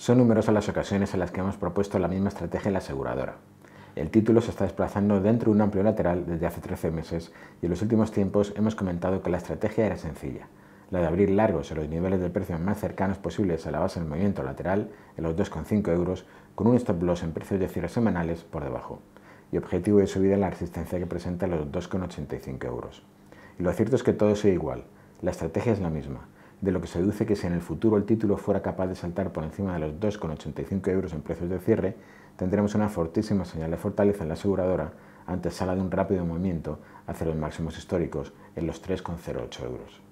Son numerosas las ocasiones en las que hemos propuesto la misma estrategia en la aseguradora. El título se está desplazando dentro de un amplio lateral desde hace 13 meses y en los últimos tiempos hemos comentado que la estrategia era sencilla, la de abrir largos en los niveles de precios más cercanos posibles a la base del movimiento lateral, en los 2,5 euros, con un stop loss en precios de cierre semanales por debajo, y objetivo de subida en la resistencia que presenta los 2,85 euros. Y lo cierto es que todo sigue igual, la estrategia es la misma, de lo que se deduce que si en el futuro el título fuera capaz de saltar por encima de los 2,85 euros en precios de cierre, tendremos una fortísima señal de fortaleza en la aseguradora ante sala de un rápido movimiento hacia los máximos históricos en los 3,08 euros.